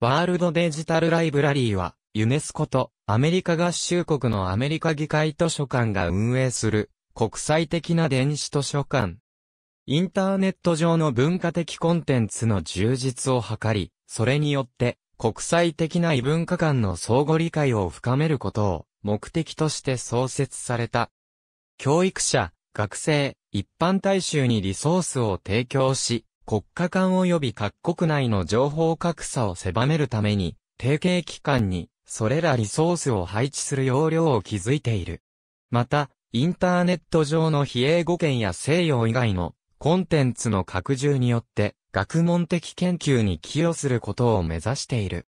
ワールドデジタルライブラリーは、ユネスコとアメリカ合衆国のアメリカ議会図書館が運営する国際的な電子図書館。インターネット上の文化的コンテンツの充実を図り、それによって国際的な異文化間の相互理解を深めることを目的として創設された。教育者、学生、一般大衆にリソースを提供し、国家間及び各国内の情報格差を狭めるために、提携機関に、それらリソースを配置する要領を築いている。また、インターネット上の非英語圏や西洋以外のコンテンツの拡充によって、学問的研究に寄与することを目指している。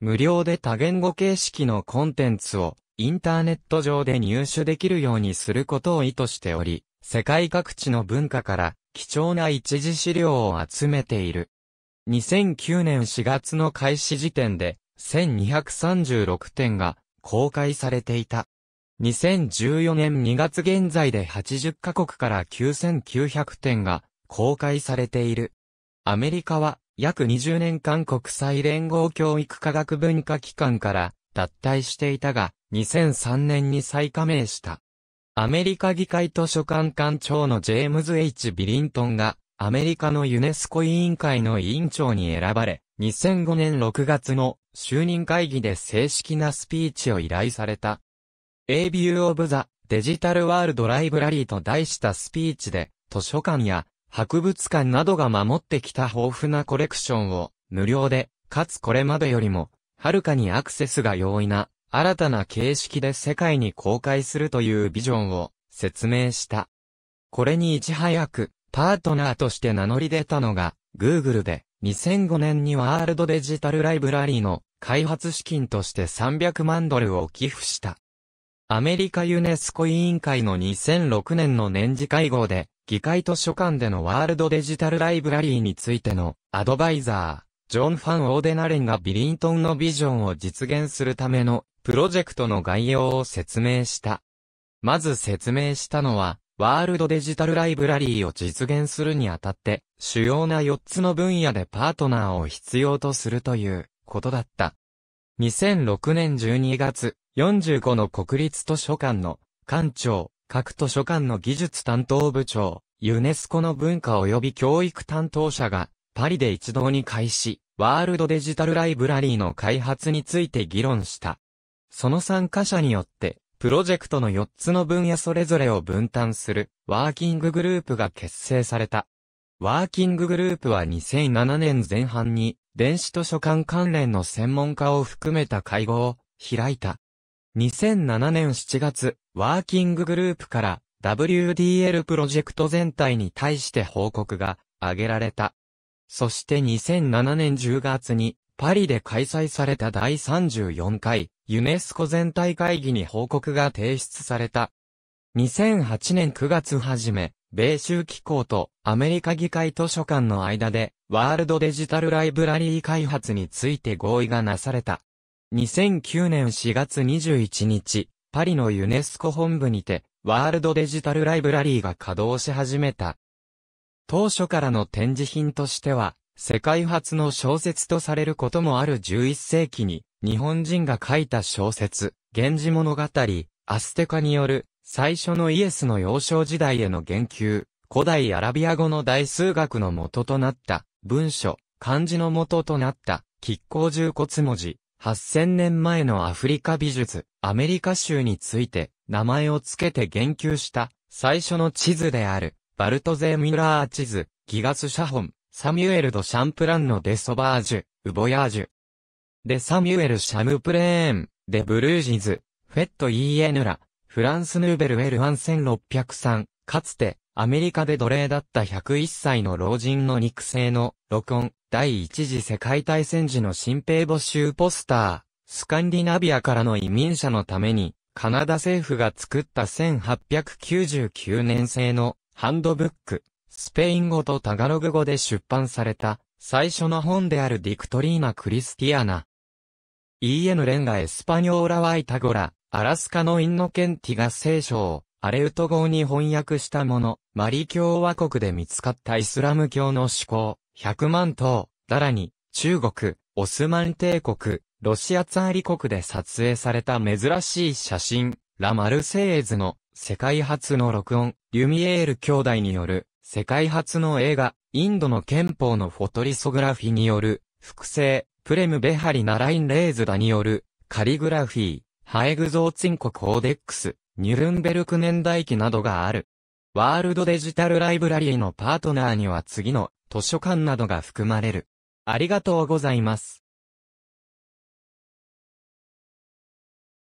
無料で多言語形式のコンテンツをインターネット上で入手できるようにすることを意図しており、世界各地の文化から貴重な一時資料を集めている。2009年4月の開始時点で、1236点が公開されていた。2014年2月現在で80カ国から9900点が公開されている。アメリカは約20年間国際連合教育科学文化機関から脱退していたが、2003年に再加盟した。アメリカ議会図書館館長のジェームズ・ H・ ビリントンが、アメリカのユネスコ委員会の委員長に選ばれ、2005年6月の就任会議で正式なスピーチを依頼された。A View of the Digital World Library と題したスピーチで、図書館や博物館などが守ってきた豊富なコレクションを無料で、かつこれまでよりも、はるかにアクセスが容易な新たな形式で世界に公開するというビジョンを説明した。これにいち早くパートナーとして名乗り出たのが Google で2005年にワールドデジタルライブラリーの開発資金として300万ドルを寄付した。アメリカユネスコ委員会の2006年の年次会合で、議会図書館でのワールドデジタルライブラリーについてのアドバイザー、ジョン・ファン・オーデナレンがビリントンのビジョンを実現するためのプロジェクトの概要を説明した。まず説明したのは、ワールドデジタルライブラリーを実現するにあたって、主要な4つの分野でパートナーを必要とするということだった。2006年12月、45の国立図書館の館長、各図書館の技術担当部長、ユネスコの文化及び教育担当者が、パリで一堂に会し、ワールドデジタルライブラリーの開発について議論した。その参加者によって、プロジェクトの4つの分野それぞれを分担するワーキンググループが結成された。ワーキンググループは2007年前半に電子図書館関連の専門家を含めた会合を開いた。2007年7月、ワーキンググループから WDL プロジェクト全体に対して報告が挙げられた。そして2007年10月にパリで開催された第34回ユネスコ全体会議に報告が提出された。2008年9月初め、米州機構とアメリカ議会図書館の間でワールドデジタルライブラリー開発について合意がなされた。2009年4月21日、パリのユネスコ本部にてワールドデジタルライブラリーが稼働し始めた。当初からの展示品としては、世界初の小説とされることもある11世紀に、日本人が書いた小説、源氏物語、アステカによる、最初のイエスの幼少時代への言及、古代アラビア語の大数学の元となった、文書、漢字の元となった、亀甲重骨文字、8000年前のアフリカ美術、アメリカ州について、名前を付けて言及した、最初の地図である、バルトゼミュラー地図、ギガス・シャホン、サミュエル・ド・シャンプランのデ・ソバージュ、ウ・ボヤージュ。デ・サミュエル・シャムプレーン、デ・ブルージズ、フェット・イーエヌラ、フランス・ヌーベル・エル・アン1603、かつて、アメリカで奴隷だった101歳の老人の肉声の、録音、第一次世界大戦時の新兵募集ポスター、スカンディナビアからの移民者のために、カナダ政府が作った1899年製のハンドブック、スペイン語とタガログ語で出版された、最初の本であるディクトリーナ・クリスティアナ。EN レンガエスパニョーラ・ワイタゴラ、アラスカのインノケンティが聖書を、アレウト語に翻訳したもの、マリ共和国で見つかったイスラム教の思考、100万頭、ダラに、中国、オスマン帝国、ロシアツァーリ国で撮影された珍しい写真、ラ・マルセイエズの世界初の録音、リュミエール兄弟による世界初の映画、インドの憲法のフォトリソグラフィによる、複製、プレム・ベハリ・ナライン・レーズダによる、カリグラフィー、ハエグゾーツンコ・コーデックス、ニュルンベルク年代記などがある。ワールドデジタルライブラリーのパートナーには次の図書館などが含まれる。ありがとうございます。